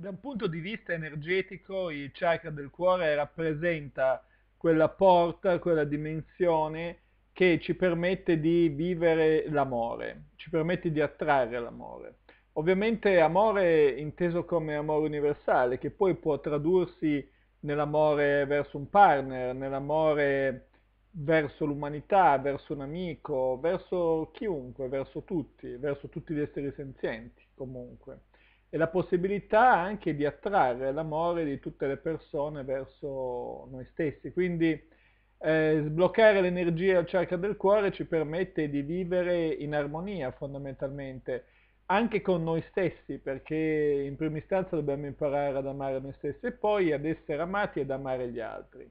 da un punto di vista energetico il chakra del cuore rappresenta quella porta, quella dimensione che ci permette di vivere l'amore, ci permette di attrarre l'amore. Ovviamente amore inteso come amore universale, che poi può tradursi nell'amore verso un partner, nell'amore verso l'umanità, verso un amico, verso chiunque, verso tutti, verso tutti gli esseri senzienti comunque e la possibilità anche di attrarre l'amore di tutte le persone verso noi stessi. Quindi eh, sbloccare l'energia al chakra del cuore ci permette di vivere in armonia fondamentalmente, anche con noi stessi, perché in prima istanza dobbiamo imparare ad amare noi stessi e poi ad essere amati ed amare gli altri.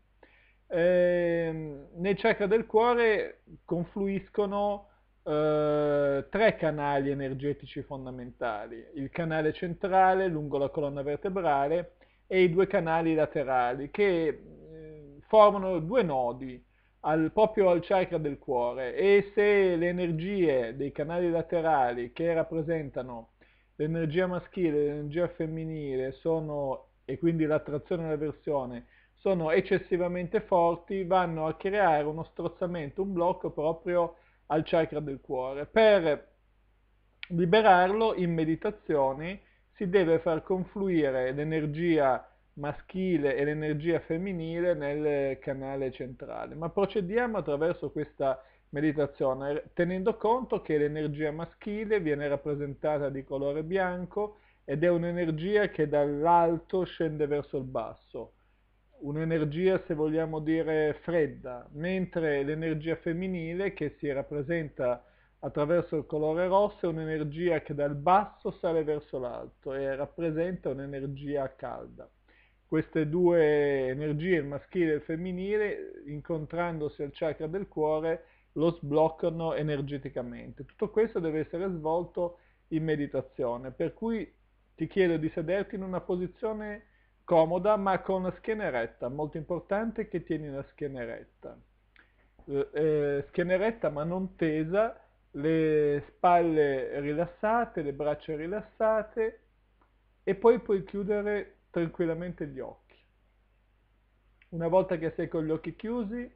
Eh, nel chakra del cuore confluiscono eh, tre canali energetici fondamentali, il canale centrale lungo la colonna vertebrale e i due canali laterali che eh, formano due nodi al, proprio al chakra del cuore e se le energie dei canali laterali che rappresentano l'energia maschile e l'energia femminile sono, e quindi l'attrazione e l'avversione sono eccessivamente forti vanno a creare uno strozzamento, un blocco proprio al chakra del cuore. Per liberarlo in meditazioni si deve far confluire l'energia maschile e l'energia femminile nel canale centrale. Ma procediamo attraverso questa meditazione tenendo conto che l'energia maschile viene rappresentata di colore bianco ed è un'energia che dall'alto scende verso il basso un'energia, se vogliamo dire, fredda, mentre l'energia femminile che si rappresenta attraverso il colore rosso è un'energia che dal basso sale verso l'alto e rappresenta un'energia calda. Queste due energie, il maschile e il femminile, incontrandosi al chakra del cuore, lo sbloccano energeticamente. Tutto questo deve essere svolto in meditazione, per cui ti chiedo di sederti in una posizione comoda ma con la schiena eretta, molto importante che tieni la schiena eretta. Eh, eh eretta ma non tesa, le spalle rilassate, le braccia rilassate e poi puoi chiudere tranquillamente gli occhi. Una volta che sei con gli occhi chiusi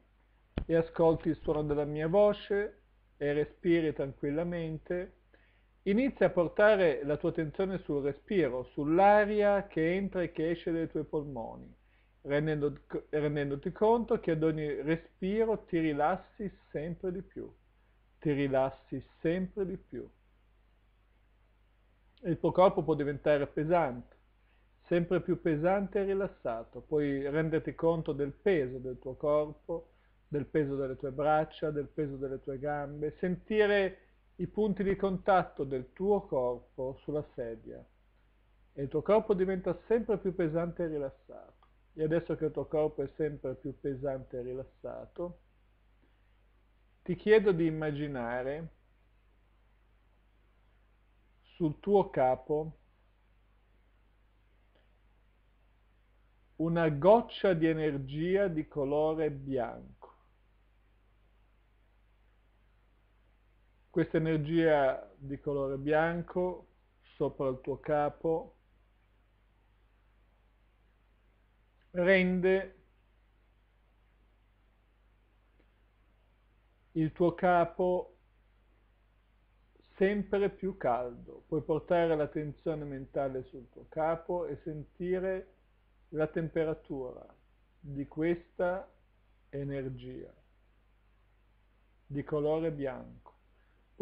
e ascolti il suono della mia voce e respiri tranquillamente, Inizia a portare la tua attenzione sul respiro, sull'aria che entra e che esce dai tuoi polmoni, rendendoti conto che ad ogni respiro ti rilassi sempre di più, ti rilassi sempre di più. Il tuo corpo può diventare pesante, sempre più pesante e rilassato, puoi renderti conto del peso del tuo corpo, del peso delle tue braccia, del peso delle tue gambe, sentire i punti di contatto del tuo corpo sulla sedia e il tuo corpo diventa sempre più pesante e rilassato. E adesso che il tuo corpo è sempre più pesante e rilassato, ti chiedo di immaginare sul tuo capo una goccia di energia di colore bianco. questa energia di colore bianco sopra il tuo capo rende il tuo capo sempre più caldo. Puoi portare l'attenzione mentale sul tuo capo e sentire la temperatura di questa energia di colore bianco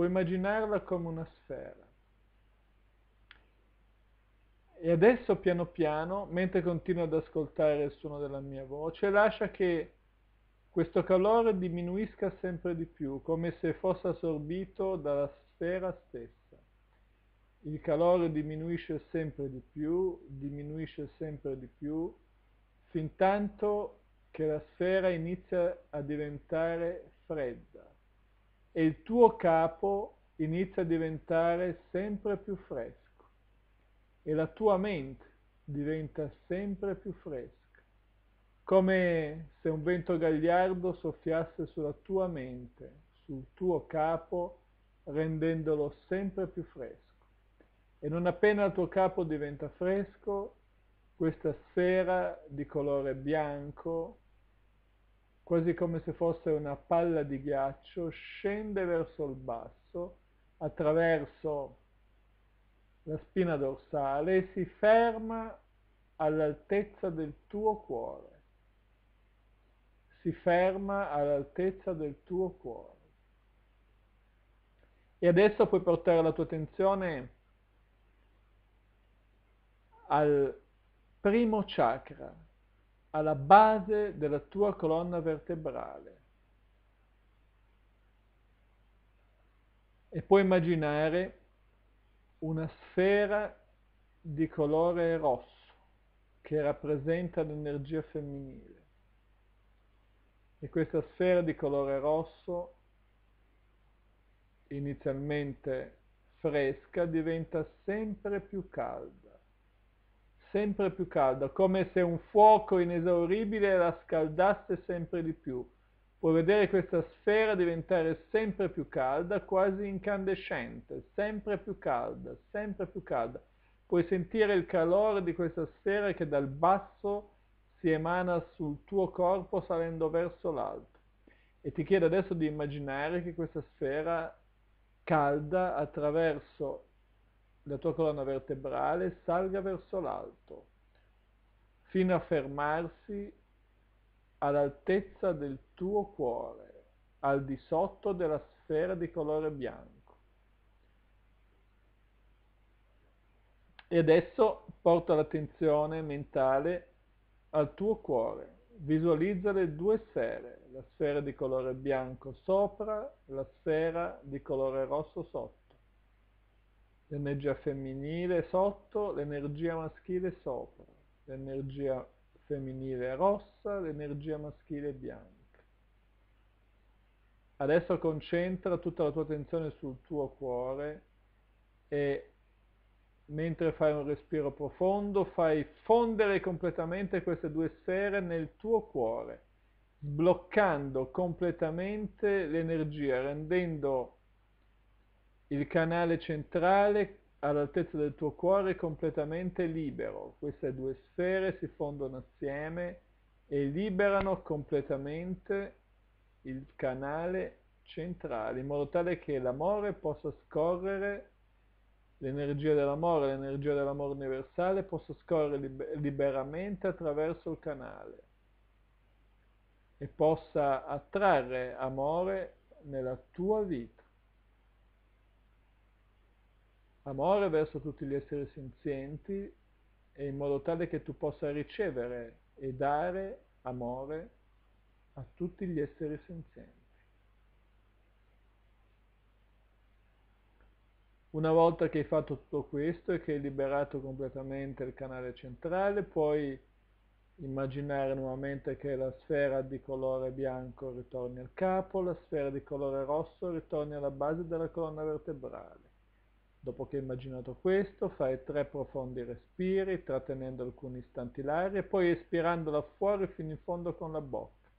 puoi immaginarla come una sfera. E adesso piano piano, mentre continui ad ascoltare il suono della mia voce, lascia che questo calore diminuisca sempre di più, come se fosse assorbito dalla sfera stessa. Il calore diminuisce sempre di più, diminuisce sempre di più, fin tanto che la sfera inizia a diventare fredda, e il tuo capo inizia a diventare sempre più fresco e la tua mente diventa sempre più fresca, come se un vento gagliardo soffiasse sulla tua mente, sul tuo capo, rendendolo sempre più fresco. E non appena il tuo capo diventa fresco, questa sfera di colore bianco quasi come se fosse una palla di ghiaccio, scende verso il basso, attraverso la spina dorsale e si ferma all'altezza del tuo cuore. Si ferma all'altezza del tuo cuore. E adesso puoi portare la tua attenzione al primo chakra, alla base della tua colonna vertebrale. E puoi immaginare una sfera di colore rosso che rappresenta l'energia femminile. E questa sfera di colore rosso, inizialmente fresca, diventa sempre più calda sempre più calda, come se un fuoco inesauribile la scaldasse sempre di più. Puoi vedere questa sfera diventare sempre più calda, quasi incandescente, sempre più calda, sempre più calda. Puoi sentire il calore di questa sfera che dal basso si emana sul tuo corpo salendo verso l'alto. E ti chiedo adesso di immaginare che questa sfera calda attraverso la tua colonna vertebrale salga verso l'alto, fino a fermarsi all'altezza del tuo cuore, al di sotto della sfera di colore bianco. E adesso porta l'attenzione mentale al tuo cuore. Visualizza le due sfere, la sfera di colore bianco sopra, la sfera di colore rosso sotto l'energia femminile sotto, l'energia maschile sopra, l'energia femminile rossa, l'energia maschile bianca. Adesso concentra tutta la tua attenzione sul tuo cuore e mentre fai un respiro profondo fai fondere completamente queste due sfere nel tuo cuore, sbloccando completamente l'energia, rendendo il canale centrale all'altezza del tuo cuore completamente libero. Queste due sfere si fondono assieme e liberano completamente il canale centrale, in modo tale che l'amore possa scorrere, l'energia dell'amore, l'energia dell'amore universale possa scorrere liber- liberamente attraverso il canale e possa attrarre amore nella tua vita amore verso tutti gli esseri senzienti e in modo tale che tu possa ricevere e dare amore a tutti gli esseri senzienti. Una volta che hai fatto tutto questo e che hai liberato completamente il canale centrale, puoi immaginare nuovamente che la sfera di colore bianco ritorni al capo, la sfera di colore rosso ritorni alla base della colonna vertebrale. Dopo che hai immaginato questo, fai tre profondi respiri, trattenendo alcuni istanti l'aria e poi espirandola fuori fino in fondo con la bocca.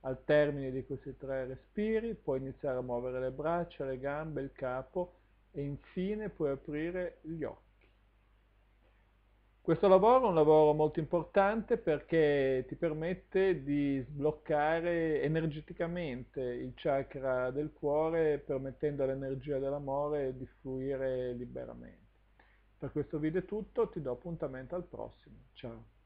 Al termine di questi tre respiri puoi iniziare a muovere le braccia, le gambe, il capo e infine puoi aprire gli occhi. Questo lavoro è un lavoro molto importante perché ti permette di sbloccare energeticamente il chakra del cuore permettendo all'energia dell'amore di fluire liberamente. Per questo video è tutto, ti do appuntamento al prossimo. Ciao!